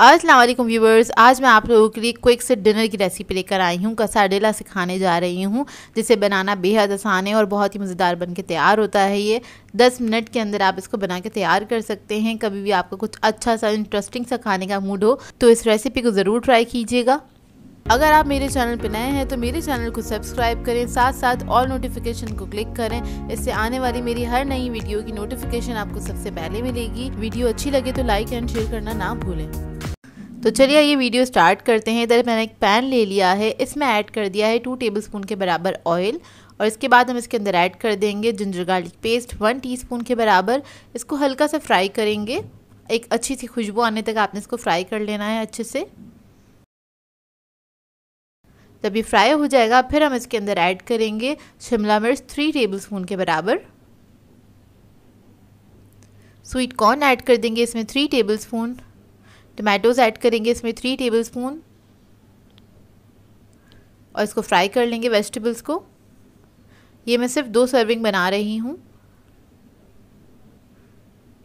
Aslam viewers आज मैं आप लोगों के लिए क्विक से डिनर की रेसिपी लेकर आई हूँ कसाडेला सिखाने जा रही हूँ जिसे बनाना बेहद आसान है और बहुत ही मज़ेदार बन के तैयार होता है ये 10 मिनट के अंदर आप इसको बना के तैयार कर सकते हैं कभी भी आपका कुछ अच्छा सा इंटरेस्टिंग सा खाने का मूड हो तो इस रेसिपी को ज़रूर ट्राई कीजिएगा अगर आप मेरे चैनल पर नए हैं तो मेरे चैनल को सब्सक्राइब करें साथ साथ ऑल नोटिफिकेशन को क्लिक करें इससे आने वाली मेरी हर नई वीडियो की नोटिफिकेशन आपको सबसे पहले मिलेगी वीडियो अच्छी लगे तो लाइक एंड शेयर करना ना भूलें तो चलिए ये वीडियो स्टार्ट करते हैं इधर मैंने एक पैन ले लिया है इसमें ऐड कर दिया है टू टेबल स्पून के बराबर ऑयल और इसके बाद हम इसके अंदर ऐड कर देंगे ginger garlic paste one teaspoon के बराबर इसको हल्का सा फ्राई करेंगे एक अच्छी सी खुशबू आने तक आपने इसको फ्राई कर लेना है अच्छे से जब ये फ्राई हो जाएगा फिर हम इसके अंदर ऐड करेंगे शिमला मिर्च थ्री स्पून के बराबर स्वीट कॉर्न ऐड कर देंगे इसमें थ्री टेबलस्पून टमाटोज़ ऐड करेंगे इसमें थ्री टेबल स्पून और इसको फ्राई कर लेंगे वेजिटेबल्स को ये मैं सिर्फ दो सर्विंग बना रही हूँ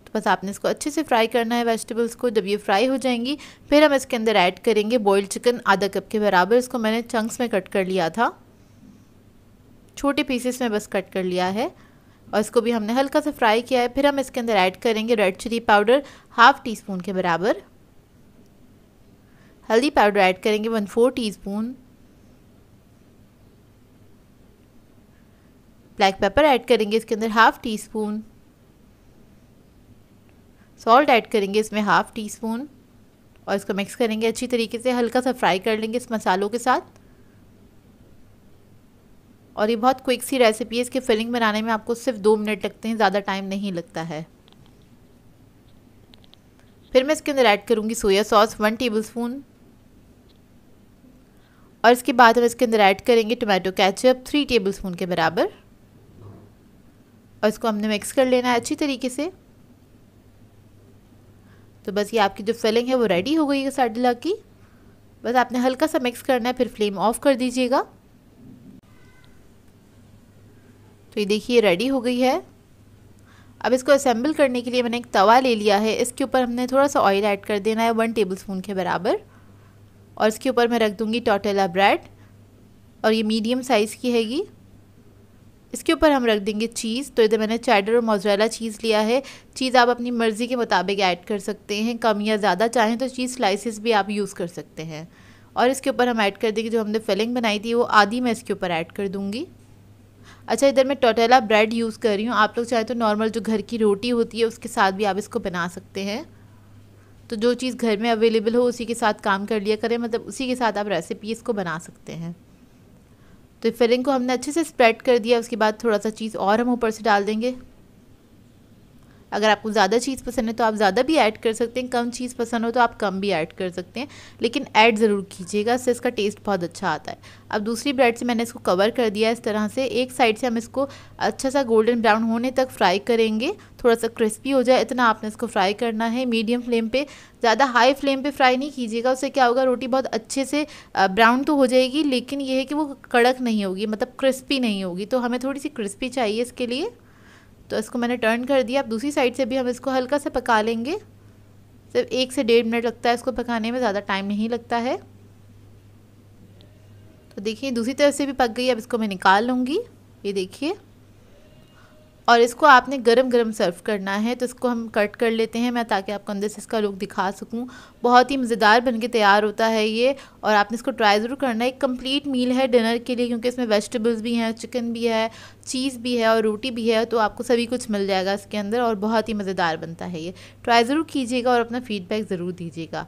तो बस आपने इसको अच्छे से फ्राई करना है वेजिटेबल्स को जब ये फ्राई हो जाएंगी फिर हम इसके अंदर ऐड करेंगे बॉयल्ड चिकन आधा कप के बराबर इसको मैंने चंक्स में कट कर लिया था छोटे पीसेस में बस कट कर लिया है और इसको भी हमने हल्का सा फ्राई किया है फिर हम इसके अंदर ऐड करेंगे red chilli powder half teaspoon के बराबर हल्दी पाउडर ऐड करेंगे one four teaspoon black pepper add करेंगे इसके अंदर half teaspoon salt add करेंगे इसमें हाफ़ टी स्पून और इसको मिक्स करेंगे अच्छी तरीके से हल्का सा फ्राई कर लेंगे इस मसालों के साथ और ये बहुत क्विक सी रेसिपी है इसके फिलिंग बनाने में आपको सिर्फ दो मिनट लगते हैं ज़्यादा टाइम नहीं लगता है फिर मैं इसके अंदर ऐड करूँगी soya sauce one tablespoon और इसके बाद हम इसके अंदर ऐड करेंगे tomato ketchup three tablespoon के बराबर और इसको हमने मिक्स कर लेना है अच्छी तरीके से तो बस ये आपकी जो फिलिंग है वो रेडी हो गई है साढ़े लाख की बस आपने हल्का सा मिक्स करना है फिर फ्लेम ऑफ कर दीजिएगा तो ये देखिए रेडी हो गई है अब इसको असेंबल करने के लिए मैंने एक तवा ले लिया है इसके ऊपर हमने थोड़ा सा ऑयल ऐड कर देना है वन टेबलस्पून के बराबर और इसके ऊपर मैं रख दूँगी टोटेला ब्रेड और ये मीडियम साइज़ की हैगी इसके ऊपर हम रख देंगे चीज़ तो इधर मैंने चैडर और मोजरेला चीज़ लिया है चीज़ आप अपनी मर्ज़ी के मुताबिक ऐड कर सकते हैं कम या ज़्यादा चाहें तो चीज़ स्लाइसिस भी आप यूज़ कर सकते हैं और इसके ऊपर हम ऐड कर देंगे जो हमने फिलिंग बनाई थी वो आधी मैं इसके ऊपर ऐड कर दूँगी अच्छा इधर मैं टोटेला ब्रेड यूज़ कर रही हूँ आप लोग चाहें तो नॉर्मल जो घर की रोटी होती है उसके साथ भी आप इसको बना सकते हैं तो जो चीज़ घर में अवेलेबल हो उसी के साथ काम कर लिया करें मतलब उसी के साथ आप रेसिपीज़ को बना सकते हैं तो फिलिंग को हमने अच्छे से स्प्रेड कर दिया उसके बाद थोड़ा सा चीज़ और हम ऊपर से डाल देंगे अगर आपको ज़्यादा चीज़ पसंद है तो आप ज़्यादा भी ऐड कर सकते हैं कम चीज़ पसंद हो तो आप कम भी ऐड कर सकते हैं लेकिन ऐड ज़रूर कीजिएगा इससे इसका टेस्ट बहुत अच्छा आता है अब दूसरी ब्रेड से मैंने इसको कवर कर दिया इस तरह से एक साइड से हम इसको अच्छा सा गोल्डन ब्राउन होने तक फ्राई करेंगे थोड़ा सा क्रिस्पी हो जाए इतना आपने इसको फ्राई करना है मीडियम फ्लेम पर ज़्यादा हाई फ्लेम पर फ्राई नहीं कीजिएगा उससे क्या होगा रोटी बहुत अच्छे से ब्राउन तो हो जाएगी लेकिन यह है कि वो कड़क नहीं होगी मतलब क्रिस्पी नहीं होगी तो हमें थोड़ी सी क्रिस्पी चाहिए इसके लिए तो इसको मैंने टर्न कर दिया अब दूसरी साइड से भी हम इसको हल्का सा पका लेंगे सिर्फ एक से डेढ़ मिनट लगता है इसको पकाने में ज़्यादा टाइम नहीं लगता है तो देखिए दूसरी तरफ से भी पक गई अब इसको मैं निकाल लूँगी ये देखिए और इसको आपने गरम गरम सर्व करना है तो इसको हम कट कर लेते हैं मैं ताकि आपको अंदर से इसका लुक दिखा सकूं बहुत ही मज़ेदार बन के तैयार होता है ये और आपने इसको ट्राई ज़रूर करना है एक कम्प्लीट मील है डिनर के लिए क्योंकि इसमें वेजिटेबल्स भी हैं चिकन भी है चीज़ भी है और रोटी भी है तो आपको सभी कुछ मिल जाएगा इसके अंदर और बहुत ही मज़ेदार बनता है ये ट्राई ज़रूर कीजिएगा और अपना फीडबैक ज़रूर दीजिएगा